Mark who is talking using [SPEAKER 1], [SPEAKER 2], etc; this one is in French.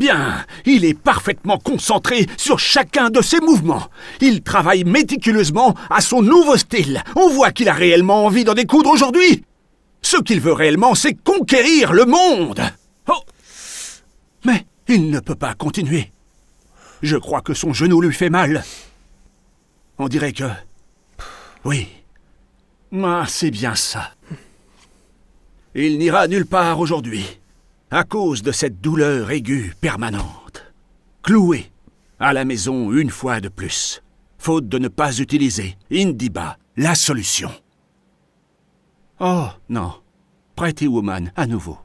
[SPEAKER 1] Bien, il est parfaitement concentré sur chacun de ses mouvements. Il travaille méticuleusement à son nouveau style. On voit qu'il a réellement envie d'en découdre aujourd'hui. Ce qu'il veut réellement, c'est conquérir le monde. Oh Mais il ne peut pas continuer. Je crois que son genou lui fait mal. On dirait que... Oui. Ah, c'est bien ça. Il n'ira nulle part aujourd'hui à cause de cette douleur aiguë permanente. Cloué à la maison une fois de plus, faute de ne pas utiliser, Indiba, la solution. Oh non, Pretty Woman à nouveau.